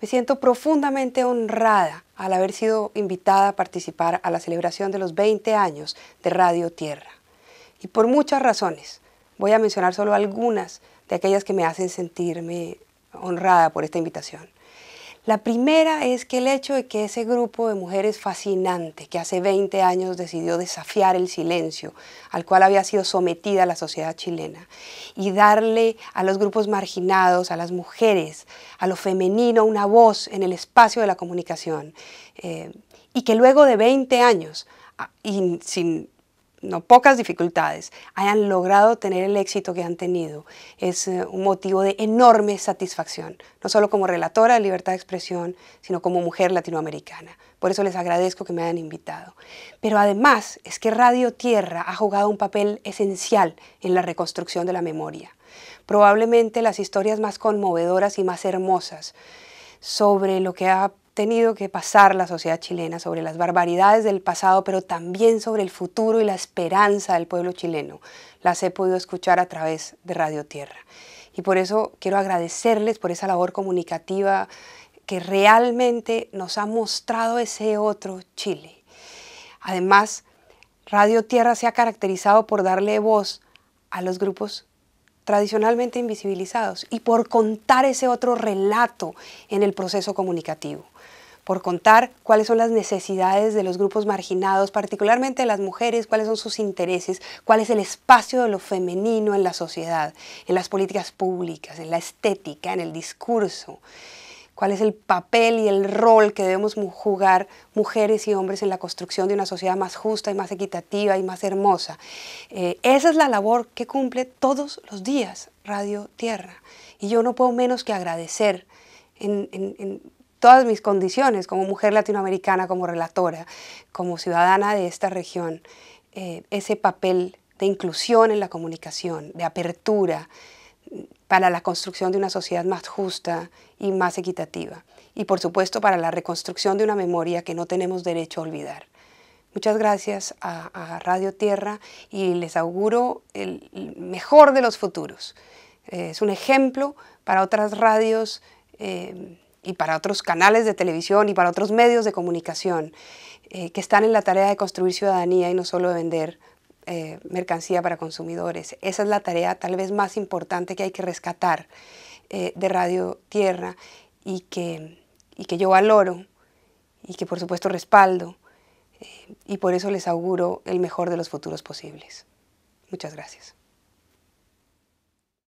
Me siento profundamente honrada al haber sido invitada a participar a la celebración de los 20 años de Radio Tierra. Y por muchas razones, voy a mencionar solo algunas de aquellas que me hacen sentirme honrada por esta invitación. La primera es que el hecho de que ese grupo de mujeres fascinante, que hace 20 años decidió desafiar el silencio al cual había sido sometida la sociedad chilena, y darle a los grupos marginados, a las mujeres, a lo femenino, una voz en el espacio de la comunicación, eh, y que luego de 20 años, ah, y sin no pocas dificultades, hayan logrado tener el éxito que han tenido. Es eh, un motivo de enorme satisfacción, no solo como relatora de libertad de expresión, sino como mujer latinoamericana. Por eso les agradezco que me hayan invitado. Pero además es que Radio Tierra ha jugado un papel esencial en la reconstrucción de la memoria. Probablemente las historias más conmovedoras y más hermosas sobre lo que ha tenido que pasar la sociedad chilena, sobre las barbaridades del pasado, pero también sobre el futuro y la esperanza del pueblo chileno. Las he podido escuchar a través de Radio Tierra. Y por eso quiero agradecerles por esa labor comunicativa que realmente nos ha mostrado ese otro Chile. Además, Radio Tierra se ha caracterizado por darle voz a los grupos tradicionalmente invisibilizados, y por contar ese otro relato en el proceso comunicativo, por contar cuáles son las necesidades de los grupos marginados, particularmente las mujeres, cuáles son sus intereses, cuál es el espacio de lo femenino en la sociedad, en las políticas públicas, en la estética, en el discurso cuál es el papel y el rol que debemos jugar mujeres y hombres en la construcción de una sociedad más justa y más equitativa y más hermosa. Eh, esa es la labor que cumple todos los días Radio Tierra. Y yo no puedo menos que agradecer en, todas mis condiciones como mujer latinoamericana, como relatora, como ciudadana de esta región, eh, ese papel de inclusión en la comunicación, de apertura, para la construcción de una sociedad más justa y más equitativa. Y por supuesto para la reconstrucción de una memoria que no tenemos derecho a olvidar. Muchas gracias a, Radio Tierra y les auguro el mejor de los futuros. Eh, es un ejemplo para otras radios eh, y para otros canales de televisión y para otros medios de comunicación eh, que están en la tarea de construir ciudadanía y no solo de vender eh, mercancía para consumidores. Esa es la tarea tal vez más importante que hay que rescatar eh, de Radio Tierra y que, y que yo valoro y que por supuesto respaldo eh, y por eso les auguro el mejor de los futuros posibles. Muchas gracias.